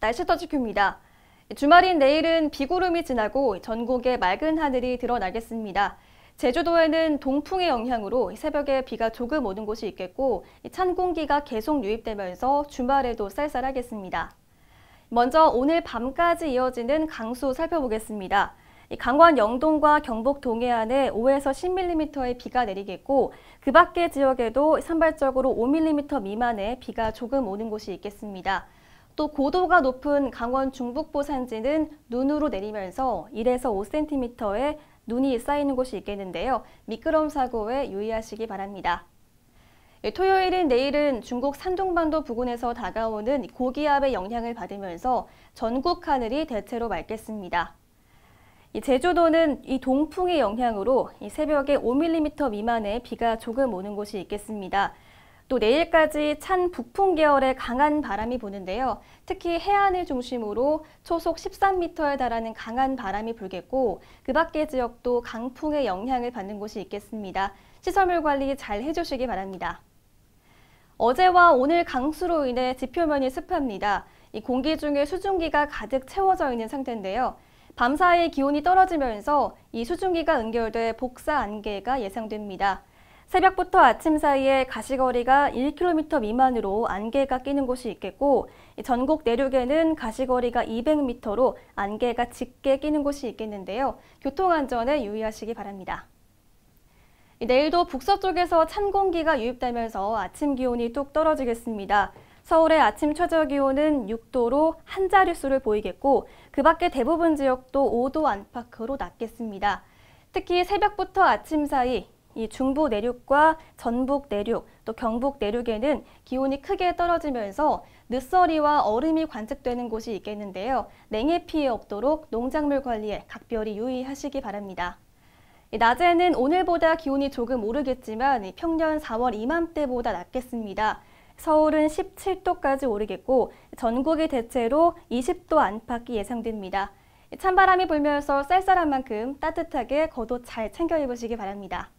날씨 터지큐입니다. 주말인 내일은 비구름이 지나고 전국에 맑은 하늘이 드러나겠습니다. 제주도에는 동풍의 영향으로 새벽에 비가 조금 오는 곳이 있겠고 찬 공기가 계속 유입되면서 주말에도 쌀쌀하겠습니다. 먼저 오늘 밤까지 이어지는 강수 살펴보겠습니다. 강원 영동과 경북 동해안에 5에서 10mm의 비가 내리겠고 그 밖의 지역에도 산발적으로 5mm 미만의 비가 조금 오는 곳이 있겠습니다. 또 고도가 높은 강원 중북부 산지는 눈으로 내리면서 1에서 5cm의 눈이 쌓이는 곳이 있겠는데요. 미끄럼 사고에 유의하시기 바랍니다. 예, 토요일인 내일은 중국 산둥반도 부근에서 다가오는 고기압의 영향을 받으면서 전국 하늘이 대체로 맑겠습니다. 제주도는 이 동풍의 영향으로 새벽에 5mm 미만의 비가 조금 오는 곳이 있겠습니다. 또 내일까지 찬 북풍 계열의 강한 바람이 부는데요. 특히 해안을 중심으로 초속 13m에 달하는 강한 바람이 불겠고 그 밖의 지역도 강풍의 영향을 받는 곳이 있겠습니다. 시설물 관리 잘 해주시기 바랍니다. 어제와 오늘 강수로 인해 지표면이 습합니다. 이 공기 중에 수증기가 가득 채워져 있는 상태인데요. 밤사이 기온이 떨어지면서 이 수증기가 응결돼 복사 안개가 예상됩니다. 새벽부터 아침 사이에 가시거리가 1km 미만으로 안개가 끼는 곳이 있겠고 전국 내륙에는 가시거리가 200m로 안개가 짙게 끼는 곳이 있겠는데요. 교통안전에 유의하시기 바랍니다. 내일도 북서쪽에서 찬 공기가 유입되면서 아침 기온이 뚝 떨어지겠습니다. 서울의 아침 최저 기온은 6도로 한 자릿수를 보이겠고 그밖에 대부분 지역도 5도 안팎으로 낮겠습니다. 특히 새벽부터 아침 사이 이 중부 내륙과 전북 내륙 또 경북 내륙에는 기온이 크게 떨어지면서 늦서리와 얼음이 관측되는 곳이 있겠는데요. 냉해 피해 없도록 농작물 관리에 각별히 유의하시기 바랍니다. 낮에는 오늘보다 기온이 조금 오르겠지만 평년 4월 이맘때보다 낮겠습니다. 서울은 17도까지 오르겠고 전국이 대체로 20도 안팎이 예상됩니다. 찬바람이 불면서 쌀쌀한 만큼 따뜻하게 겉옷 잘 챙겨 입으시기 바랍니다.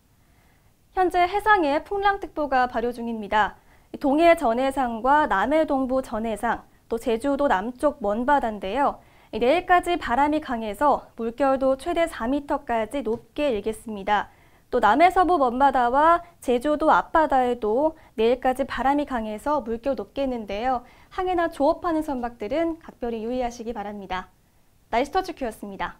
현재 해상에 풍랑특보가 발효 중입니다. 동해 전해상과 남해 동부 전해상, 또 제주도 남쪽 먼바다인데요. 내일까지 바람이 강해서 물결도 최대 4m까지 높게 일겠습니다. 또 남해서부 먼바다와 제주도 앞바다에도 내일까지 바람이 강해서 물결 높겠는데요. 항해나 조업하는 선박들은 각별히 유의하시기 바랍니다. 나이터치큐였습니다